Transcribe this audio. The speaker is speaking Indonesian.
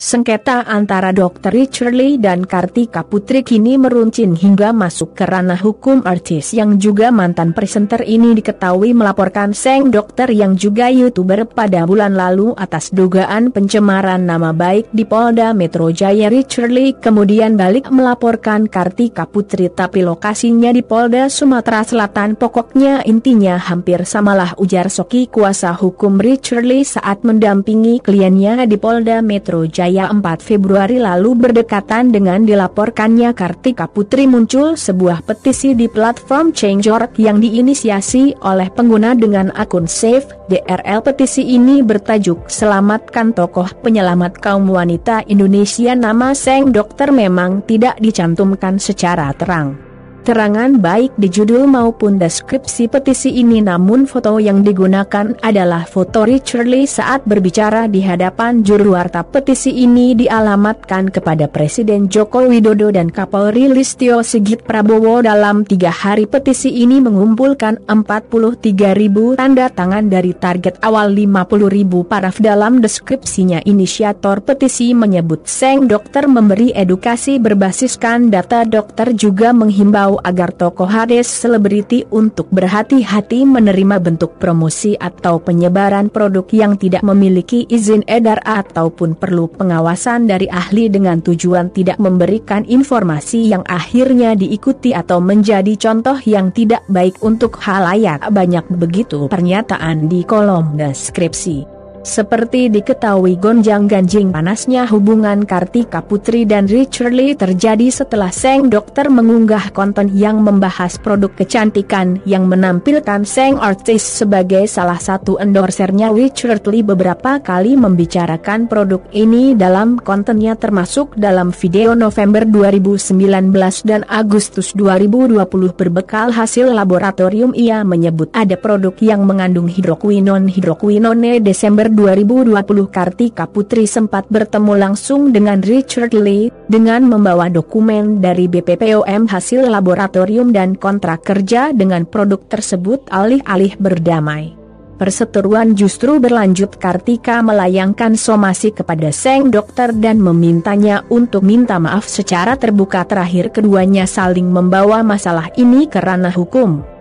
Sengketa antara Dr. Richard Lee dan Kartika Putri kini meruncing hingga masuk ke ranah hukum artis yang juga mantan presenter ini diketahui melaporkan Seng Dokter yang juga youtuber pada bulan lalu atas dugaan pencemaran nama baik di Polda Metro Jaya Richard Lee kemudian balik melaporkan Kartika Putri tapi lokasinya di Polda Sumatera Selatan pokoknya intinya hampir samalah ujar Soki kuasa hukum Richard Lee saat mendampingi kliennya di Polda Metro Jaya. Jaya 4 Februari lalu berdekatan dengan dilaporkannya Kartika Putri muncul sebuah petisi di platform Change.org yang diinisiasi oleh pengguna dengan akun Save DRL petisi ini bertajuk Selamatkan Tokoh Penyelamat Kaum Wanita Indonesia Nama Seng Dokter memang tidak dicantumkan secara terang terangan baik di judul maupun deskripsi petisi ini namun foto yang digunakan adalah foto Richard Lee saat berbicara di hadapan juru warta petisi ini dialamatkan kepada Presiden Joko Widodo dan Kapolri Listio Sigit Prabowo dalam tiga hari petisi ini mengumpulkan 43 ribu tanda tangan dari target awal 50 ribu paraf dalam deskripsinya inisiator petisi menyebut Seng dokter memberi edukasi berbasiskan data dokter juga menghimbau agar tokoh Hades selebriti untuk berhati-hati menerima bentuk promosi atau penyebaran produk yang tidak memiliki izin edar ataupun perlu pengawasan dari ahli dengan tujuan tidak memberikan informasi yang akhirnya diikuti atau menjadi contoh yang tidak baik untuk halayak banyak begitu pernyataan di kolom deskripsi. Seperti diketahui gonjang-ganjing panasnya hubungan Kartika Putri dan Richard Lee terjadi setelah Seng Dokter mengunggah konten yang membahas produk kecantikan yang menampilkan Seng Artis sebagai salah satu endorsernya Richard Lee beberapa kali membicarakan produk ini dalam kontennya termasuk dalam video November 2019 dan Agustus 2020 berbekal hasil laboratorium ia menyebut ada produk yang mengandung hidroquinone hidroquinone Desember 2020 Kartika Putri sempat bertemu langsung dengan Richard Lee, dengan membawa dokumen dari BPPOM hasil laboratorium dan kontrak kerja dengan produk tersebut alih-alih berdamai. Perseteruan justru berlanjut Kartika melayangkan somasi kepada Seng dokter dan memintanya untuk minta maaf secara terbuka terakhir keduanya saling membawa masalah ini ke ranah hukum.